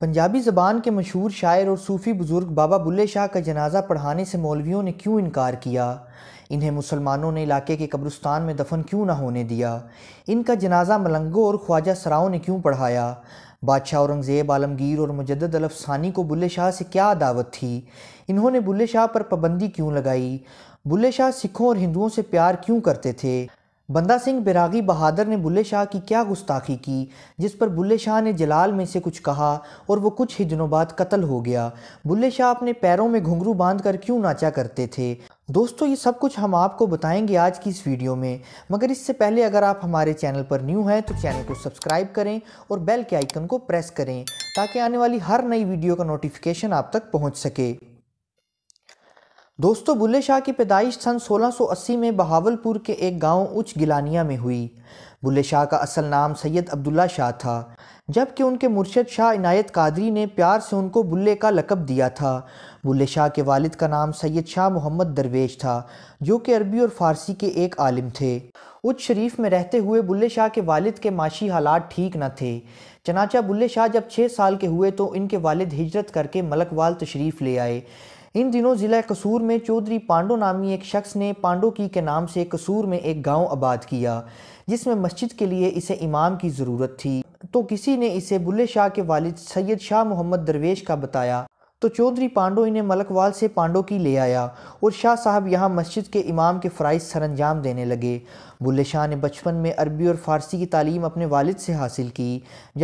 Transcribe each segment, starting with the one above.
पंजाबी ज़बान के मशहूर शायर और सूफ़ी बुज़ुर्ग बाबा बुल्ले शाह का जनाजा पढ़ाने से मौलवियों ने क्यों इनकार किया इन्हें मुसलमानों ने इलाके के कब्रस्तान में दफन क्यों ना होने दिया इनका जनाजा मलंगों और ख्वाजा सराओं ने क्यों पढ़ाया बादशाह औरंगज़ेब आलमगीर और मुजद अलफसानी को बुल्ले शाह से क्या दावत थी इन्होंने बुल्ले शाह पर पाबंदी क्यों लगाई बुल्ले शाह सिखों और हिंदुओं से प्यार क्यों करते थे बंदा सिंह बिरागी बहादुर ने बुल्ले शाह की क्या गुस्ताखी की जिस पर बुल्ले शाह ने जलाल में से कुछ कहा और वो कुछ ही दिनों बाद कत्ल हो गया बुल्ले शाह अपने पैरों में घुंघरू बांध कर क्यों नाचा करते थे दोस्तों ये सब कुछ हम आपको बताएंगे आज की इस वीडियो में मगर इससे पहले अगर आप हमारे चैनल पर न्यू हैं तो चैनल को सब्सक्राइब करें और बेल के आइकन को प्रेस करें ताकि आने वाली हर नई वीडियो का नोटिफिकेशन आप तक पहुँच सके दोस्तों बुल्ले शाह की पैदाइश सन 1680 में बहावलपुर के एक गांव उच्च गिलानिया में हुई बुल्ले शाह का असल नाम सैयद अब्दुल्ला शाह था जबकि उनके मुर्शद शाह इनायत कादरी ने प्यार से उनको बुल्ले का लकब दिया था बुल्ले शाह के वालिद का नाम सैयद शाह मोहम्मद दरवेश था जो कि अरबी और फ़ारसी के एक आलिम थे उच्च शरीफ में रहते हुए बुल्ले शाह के वालिद के माशी हालात ठीक न थे चनाचा बुल्ले शाह जब छः साल के हुए तो इनके वालिद हिजरत करके मलकवाल तशरीफ़ ले आए इन दिनों ज़िला कसूर में चौधरी पांडो नामी एक शख्स ने पांडो की के नाम से कसूर में एक गांव आबाद किया जिसमें मस्जिद के लिए इसे इमाम की ज़रूरत थी तो किसी ने इसे बुल्ले शाह के वालिद सैयद शाह मोहम्मद दरवेश का बताया तो चौधरी पांडो इन्हें मलकवाल से पांडो की ले आया और शाह साहब यहाँ मस्जिद के इमाम के फ़राइज सरंजाम देने लगे बुल्ले शाह ने बचपन में अरबी और फ़ारसी की तालीम अपने वालिद से हासिल की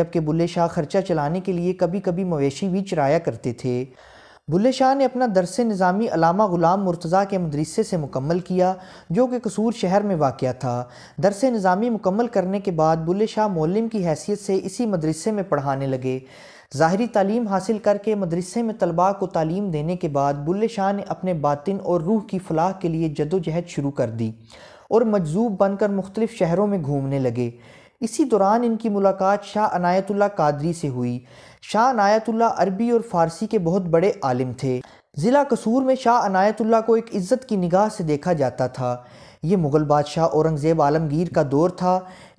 जबकि बुल्ले शाह खर्चा चलाने के लिए कभी कभी मवेशी भी चराया करते थे बुल्ले शाह ने अपना दरस निज़ामी अलामा ग़ुलाम मुर्तज़ा के मदरसे से मुकम्मल किया जो कि कसूर शहर में वाक़ था दरस निज़ामी मुकम्मल करने के बाद बुल्ले शाह मौलम की हैसियत से इसी मदरसे में पढ़ाने लगे ज़ाहरी तालीम हासिल करके मदरसे में तलबा को तालीम देने के बाद बुल्ले शाह ने अपने बातिन और रूह की फलाह के लिए जदोजहद शुरू कर दी और मजजूब बनकर मुख्तलिफ़ शहरों में घूमने लगे इसी दौरान इनकी मुलाकात शाह अनायतुल्ला कादरी से हुई शाह अनायतुल्ला अरबी और फ़ारसी के बहुत बड़े आलिम थे ज़िला कसूर में शाह अनायतुल्ला को एक इज़्ज़त की निगाह से देखा जाता था ये मुग़ल बादशाह औरंगज़ेब आलमगीर का दौर था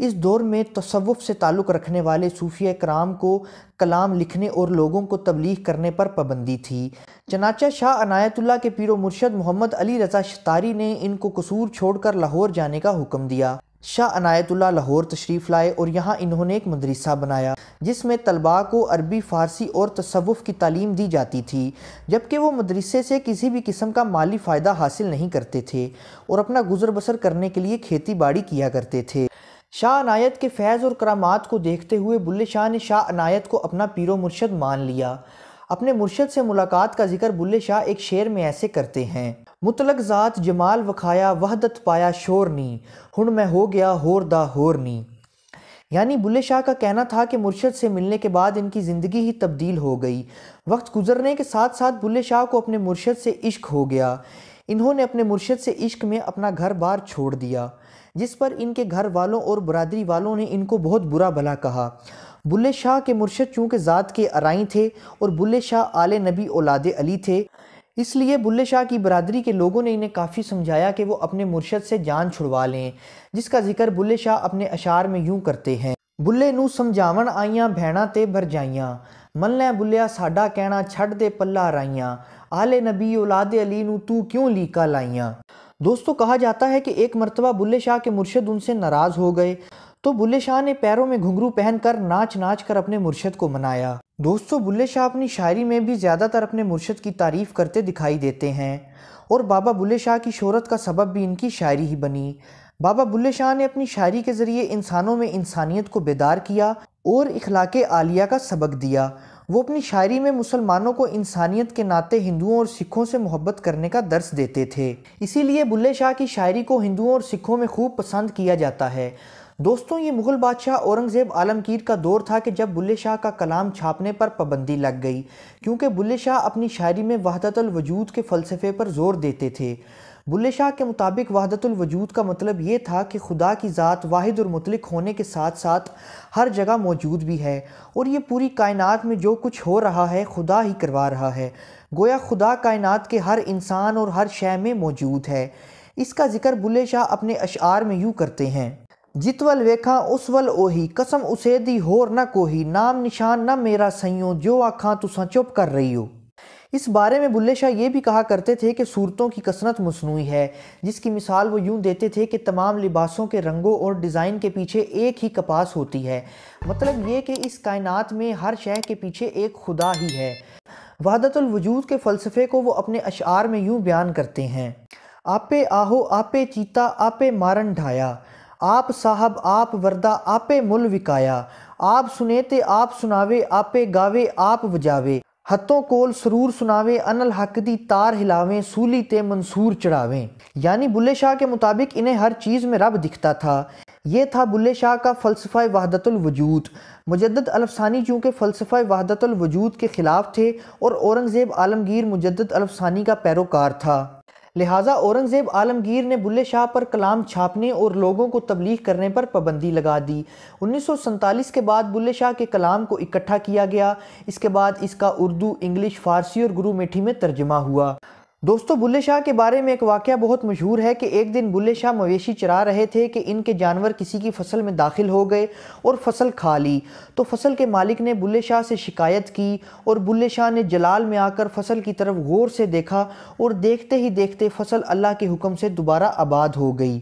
इस दौर में तसवुफ़ से ताल्लुक़ रखने वाले सूफिया कराम को कलाम लिखने और लोगों को तबलीग करने पर पाबंदी थी चनाचा शाह अनायतुल्ला के पीर मुर्शद मोहम्मद अली रज़ा शतारी ने इनको कसूर छोड़कर लाहौर जाने का हुक्म दिया शाह अनायतुल्ला लाहौर तशरीफ़ लाए और यहाँ इन्होंने एक मदरसा बनाया जिसमें तलबा को अरबी फ़ारसी और तसवुफ़ की तालीम दी जाती थी जबकि वो मदरसे से किसी भी किस्म का माली फ़ायदा हासिल नहीं करते थे और अपना गुजर बसर करने के लिए खेती बाड़ी किया करते थे शाह अनायत के फैज़ और करामात को देखते हुए बुल्ले शाह ने शाह अनायत को अपना पीरो मुर्शद मान लिया अपने मुर्शद से मुलाकात का जिक्र बुल्ले शाह एक शेर में ऐसे करते हैं मुतलक ज़ात जमाल वखाया वहदत पाया शोरनी हुन मैं हो गया होरदा होरनी यानी बुल्ले शाह का कहना था कि मुर्शद से मिलने के बाद इनकी ज़िंदगी ही तब्दील हो गई वक्त गुजरने के साथ साथ बुल्ले शाह को अपने मुर्शद से इश्क हो गया इन्होंने अपने मुर्शद से इश्क में अपना घर बार छोड़ दिया जिस पर इनके घर वालों और बरदरी वालों ने इनको बहुत बुरा भला कहा बुल्ले शाह के मुर्शद चूँकि ज़ात के आरई थे और बुल्ले शाह आल नबी औलाद अली थे इसलिए बुल्ले शाह की बरदरी के लोगों ने इन्हें काफ़ी समझाया कि वो अपने मुर्शद से जान छुड़वा लें जिसका जिक्र बुल्ले शाह अपने अशार में यूँ करते हैं बुल्ले ਨੂੰ ਸਮਝਾਵਣ ते भर ਤੇ मन ਮੰਨੈ बुल्लिया साडा कहना छड़ दे पला ਰਾਈਆਂ आले नबी ओलाद अली नू तू क्यों लीका लाइया दोस्तों कहा जाता है कि एक मरतबा बुल्ले शाह के मुर्शद उनसे नाराज़ हो गए तो बुल्ले शाह ने पैरों में घुंघरू पहनकर नाच नाच कर अपने मुर्शद को मनाया दोस्तों बुल्ले शाह अपनी शायरी में भी ज़्यादातर अपने मुर्शद की तारीफ करते दिखाई देते हैं और बाबा बुल्ले शाह की शहरत का सबब भी इनकी शायरी ही बनी बाबा बुल्ले शाह ने अपनी शायरी के ज़रिए इंसानों में इंसानियत को बेदार किया और इखलाक आलिया का सबक दिया वो अपनी शायरी में मुसलमानों को इंसानियत के नाते हिंदुओं और सिखों से मोहब्बत करने का दर्स देते थे इसीलिए बुल्ले शाह की शायरी को हिंदुओं और सिखों में खूब पसंद किया जाता है दोस्तों ये मुग़ल बादशाह औरंगज़ेब आलमगीर का दौर था कि जब बुल्ले शाह का कलाम छापने पर पाबंदी लग गई क्योंकि बुल्ले शाह अपनी शायरी में वजूद के फ़लसफ़े पर ज़ोर देते थे बुल्ले शाह के मुताबिक वजूद का मतलब ये था कि खुदा की ज़ात वाहिद और मुतलिक होने के साथ साथ हर जगह मौजूद भी है और ये पूरी कायनात में जो कुछ हो रहा है खुदा ही करवा रहा है गोया खुदा कायनात के हर इंसान और हर शय में मौजूद है इसका ज़िक्र बुल्ले शाह अपने अशार में यूँ करते हैं जितवल वेखा उस वल ओही कसम उसे दी होर न कोही नाम निशान न मेरा सईयो जो आखा तुसा चुप कर रही हो इस बारे में बुल्ले शाह ये भी कहा करते थे कि सूरतों की कसरत मसनू है जिसकी मिसाल वो यूँ देते थे कि तमाम लिबासों के रंगों और डिज़ाइन के पीछे एक ही कपास होती है मतलब ये कि इस कायनात में हर शह के पीछे एक खुदा ही है वहादतुलवजूद के फ़लसफ़े को वो अपने अशार में यूँ बयान करते हैं आपे आहो आपे चीता आपे मारन ढाया आप साहब आप वर्दा आपे मुल विकाया आप ते आप सुनावे आपे गावे आप बजावे हथों कोल सरूर सुनावे अनल हक दी तार हिलावें सूली ते मंसूर चढ़ावें यानी बुल्ले शाह के मुताबिक इन्हें हर चीज़ में रब दिखता था ये था बुल्ले शाह का फ़लसफ़ा वजूद मुजद अलफसानी चूँकि फ़लसफ़ा वजूद के ख़िलाफ़ थे और औरंगज़ेब आलमगीर मुजद अलफसानी का पैरोकार था लिहाजा औरंगज़ेब आलमगीर ने बुल्ले शाह पर कलाम छापने और लोगों को तबलीग करने पर पाबंदी लगा दी उन्नीस के बाद बुल्ले शाह के कलाम को इकट्ठा किया गया इसके बाद इसका उर्दू इंग्लिश फ़ारसी और गुरु मेठी में तर्जमा हुआ दोस्तों बुल्ले शाह के बारे में एक वाक़ बहुत मशहूर है कि एक दिन बुल्ले शाह मवेशी चरा रहे थे कि इनके जानवर किसी की फसल में दाखिल हो गए और फसल खा ली तो फसल के मालिक ने बुल्ले शाह से शिकायत की और बुल्ले शाह ने जलाल में आकर फसल की तरफ गौर से देखा और देखते ही देखते फसल अल्लाह के हुक्म से दोबारा आबाद हो गई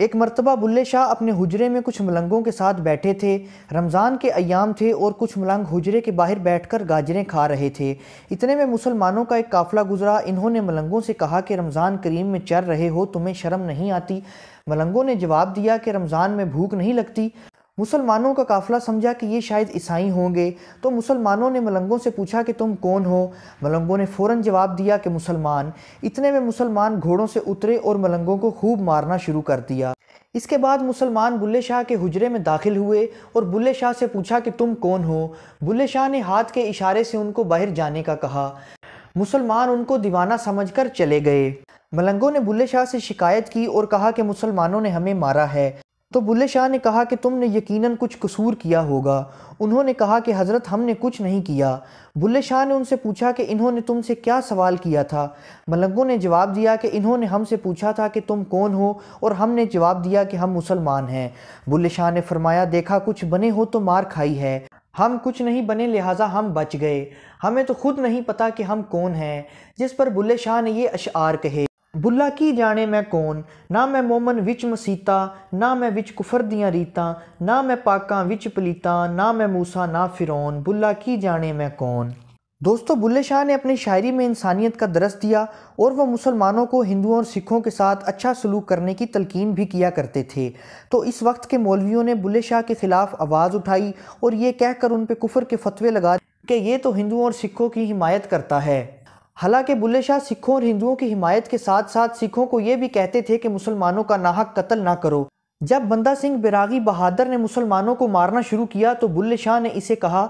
एक मरतबा बुल्ले शाह अपने हुजरे में कुछ मलंगों के साथ बैठे थे रमज़ान के अयाम थे और कुछ मलंग हुजरे के बाहर बैठकर गाजरें खा रहे थे इतने में मुसलमानों का एक काफ़िला गुजरा इन्होंने मलंगों से कहा कि रमज़ान करीम में चर रहे हो तुम्हें शर्म नहीं आती मलंगों ने जवाब दिया कि रमज़ान में भूख नहीं लगती मुसलमानों का काफ़िला समझा कि ये शायद ईसाई होंगे तो मुसलमानों ने मलंगों से पूछा कि तुम कौन हो मलंगों ने फ़ौर जवाब दिया कि मुसलमान इतने में मुसलमान घोड़ों से उतरे और मलंगों को खूब मारना शुरू कर दिया इसके बाद मुसलमान बुल्ले शाह के हुजरे में दाखिल हुए और बुल्ले शाह से पूछा कि तुम कौन हो बुल्ले शाह ने हाथ के इशारे से उनको बाहर जाने का कहा मुसलमान उनको दीवाना समझकर चले गए मलंगों ने बुल्ले शाह से शिकायत की और कहा कि मुसलमानों ने हमें मारा है तो बुल्ले शाह ने कहा कि तुमने यकीनन कुछ कसूर किया होगा उन्होंने कहा कि हज़रत हमने कुछ नहीं किया बुल्ले शाह ने उनसे पूछा कि इन्होंने तुमसे क्या सवाल किया था मलंगों ने जवाब दिया कि इन्होंने हमसे पूछा था कि तुम कौन हो और हमने जवाब दिया कि हम मुसलमान हैं बुल्ले शाह ने फरमाया देखा कुछ बने हो तो मार खाई है हम कुछ नहीं बने लिहाजा हम बच गए हमें तो खुद नहीं पता कि हम कौन हैं जिस पर बुल्ले शाह ने ये अशार कहे बुला की जाने मैं कौन ना मैं मोमन विच मसीता ना मैं विच कुफर दियाँ रीतां ना मैं ਪਾਕਾਂ विच पलीता ना मैं मूसा ना फिरौन बुला की जाने मैं कौन दोस्तों बुल्ले शाह ने अपनी शायरी में इंसानियत का दरस दिया और वह मुसलमानों को हिंदुओं और सिखों के साथ अच्छा सलूक करने की तलकीन भी किया करते थे तो इस वक्त के मौलवियों ने बुल्ले शाह के ख़िलाफ़ आवाज़ उठाई और ये कहकर उन पर कुफर के फतवे लगा कि ये तो हिंदुओं और सिखों की हिमायत करता है हालांकि बुल्ले शाह सिखों और हिंदुओं की हिमायत के साथ साथ सिखों को ये भी कहते थे कि मुसलमानों का नाहक कत्ल ना करो जब बंदा सिंह बिरागी बहादुर ने मुसलमानों को मारना शुरू किया तो बुल्ले शाह ने इसे कहा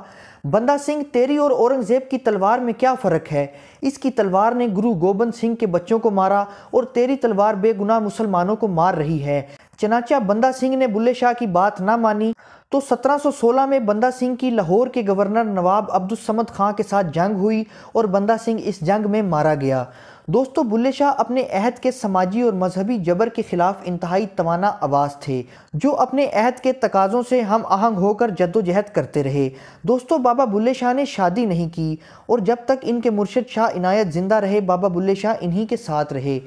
बंदा सिंह तेरी और औरंगज़ेब की तलवार में क्या फ़र्क है इसकी तलवार ने गुरु गोबिंद सिंह के बच्चों को मारा और तेरी तलवार बेगुनाह मुसलमानों को मार रही है चनाचा बंदा सिंह ने बुल्ले शाह की बात ना मानी तो 1716 में बंदा सिंह की लाहौर के गवर्नर नवाब अब्दुल समद खां के साथ जंग हुई और बंदा सिंह इस जंग में मारा गया दोस्तों बुल्ले शाह अपने अहद के समाजी और मजहबी जबर के ख़िलाफ़ इंतहाई तवाना आवाज़ थे जो अपने अहद के तकाज़ों से हम आहंग होकर जद्दोजहद करते रहे दोस्तों बाबा बुल्ले शाह ने शादी नहीं की और जब तक इनके मुर्शद शाह इनायत ज़िंदा रहे बाबा बुल्ले शाह इन्हीं के साथ रहे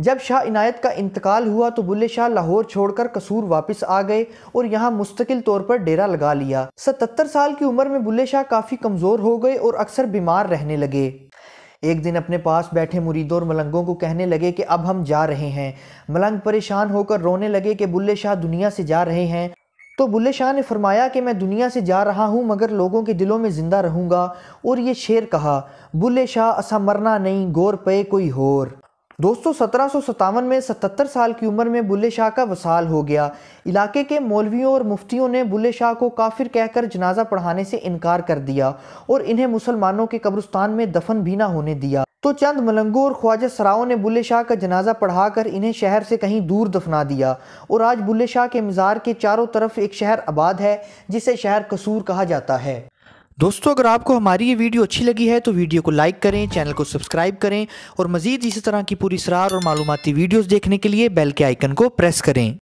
जब शाह इनायत का इंतकाल हुआ तो बुल्ले शाह लाहौर छोड़कर कसूर वापस आ गए और यहाँ मुस्तकिल तौर पर डेरा लगा लिया सतर साल की उम्र में बुल्ले शाह काफ़ी कमज़ोर हो गए और अक्सर बीमार रहने लगे एक दिन अपने पास बैठे मुरीदों और मलंगों को कहने लगे कि अब हम जा रहे हैं मलंग परेशान होकर रोने लगे कि बुल्ले शाह दुनिया से जा रहे हैं तो बुल्ले शाह ने फरमाया कि मैं दुनिया से जा रहा हूँ मगर लोगों के दिलों में ज़िंदा रहूँगा और ये शेर कहा बुल्ले शाह असा मरना नहीं गौर पे कोई होर दोस्तों सत्रह में सतर साल की उम्र में बुल्ले शाह का वसाल हो गया इलाके के मौलवियों और मुफ्तियों ने बुल्ले शाह को काफिर कहकर जनाजा पढ़ाने से इनकार कर दिया और इन्हें मुसलमानों के कब्रस्तान में दफन भी ना होने दिया तो चंद मलंगों और ख्वाजा सराओं ने बुल्ले शाह का जनाजा पढ़ाकर इन्हें शहर से कहीं दूर दफना दिया और आज बुल्ले शाह के मज़ार के चारों तरफ एक शहर आबाद है जिसे शहर कसूर कहा जाता है दोस्तों अगर आपको हमारी ये वीडियो अच्छी लगी है तो वीडियो को लाइक करें चैनल को सब्सक्राइब करें और मज़ीद इसी तरह की पूरी सरार और मालूमती वीडियोज़ देखने के लिए बेल के आइकन को प्रेस करें